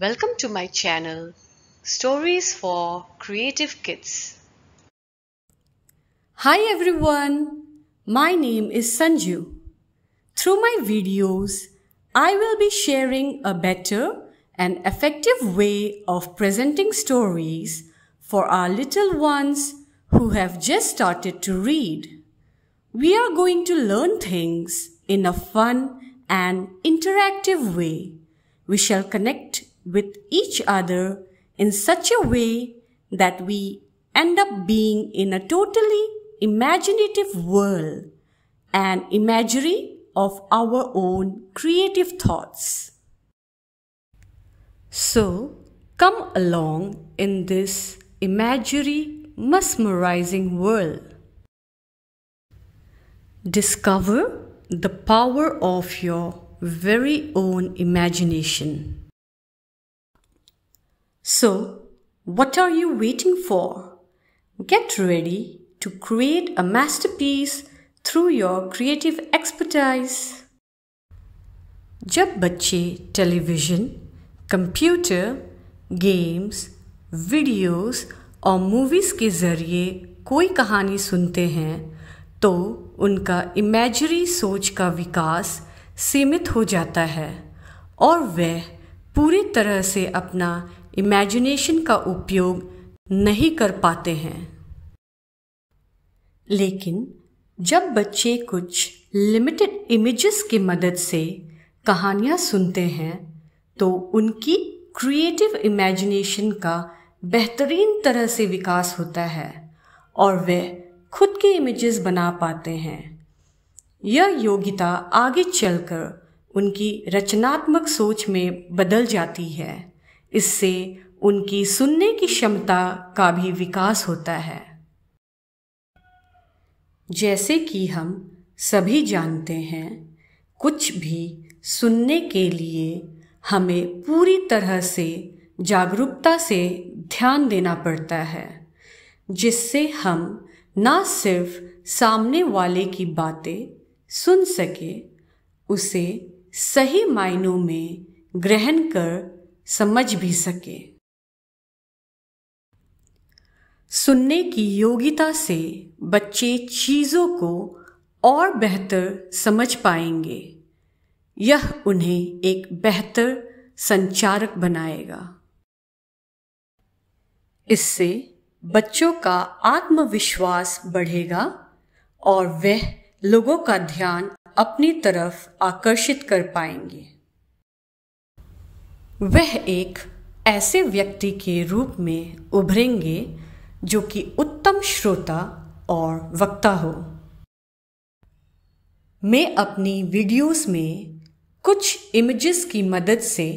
Welcome to my channel, Stories for Creative Kids. Hi everyone, my name is Sanju. Through my videos, I will be sharing a better and effective way of presenting stories for our little ones who have just started to read. We are going to learn things in a fun and interactive way. We shall connect with each other in such a way that we end up being in a totally imaginative world, an imagery of our own creative thoughts. So, come along in this imaginary, mesmerizing world. Discover the power of your very own imagination. So, what are you waiting for? Get ready to create a masterpiece through your creative expertise. जब बच्चे television computer games videos और movies के ज़रिए कोई कहानी सुनते हैं तो उनका इमेजरी सोच का विकास सीमित हो जाता है और वह पूरी तरह से अपना इमेजिनेशन का उपयोग नहीं कर पाते हैं लेकिन जब बच्चे कुछ लिमिटेड इमेजेस की मदद से कहानियाँ सुनते हैं तो उनकी क्रिएटिव इमेजिनेशन का बेहतरीन तरह से विकास होता है और वे खुद के इमेजेस बना पाते हैं यह योग्यता आगे चलकर उनकी रचनात्मक सोच में बदल जाती है इससे उनकी सुनने की क्षमता का भी विकास होता है जैसे कि हम सभी जानते हैं कुछ भी सुनने के लिए हमें पूरी तरह से जागरूकता से ध्यान देना पड़ता है जिससे हम ना सिर्फ सामने वाले की बातें सुन सके उसे सही मायनों में ग्रहण कर समझ भी सके सुनने की योग्यता से बच्चे चीज़ों को और बेहतर समझ पाएंगे यह उन्हें एक बेहतर संचारक बनाएगा इससे बच्चों का आत्मविश्वास बढ़ेगा और वह लोगों का ध्यान अपनी तरफ आकर्षित कर पाएंगे वह एक ऐसे व्यक्ति के रूप में उभरेंगे जो कि उत्तम श्रोता और वक्ता हो मैं अपनी वीडियोस में कुछ इमेजेस की मदद से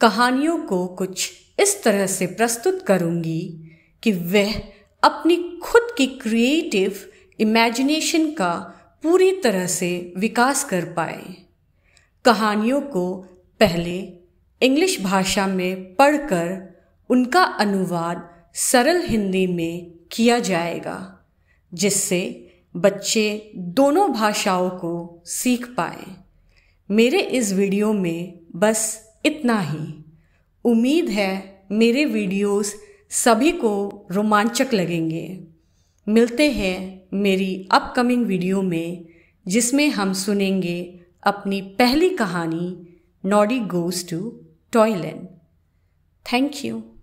कहानियों को कुछ इस तरह से प्रस्तुत करूंगी कि वह अपनी खुद की क्रिएटिव इमेजिनेशन का पूरी तरह से विकास कर पाए कहानियों को पहले इंग्लिश भाषा में पढ़कर उनका अनुवाद सरल हिंदी में किया जाएगा जिससे बच्चे दोनों भाषाओं को सीख पाए मेरे इस वीडियो में बस इतना ही उम्मीद है मेरे वीडियोस सभी को रोमांचक लगेंगे मिलते हैं मेरी अपकमिंग वीडियो में जिसमें हम सुनेंगे अपनी पहली कहानी Noddy goes to Toylen. Thank you.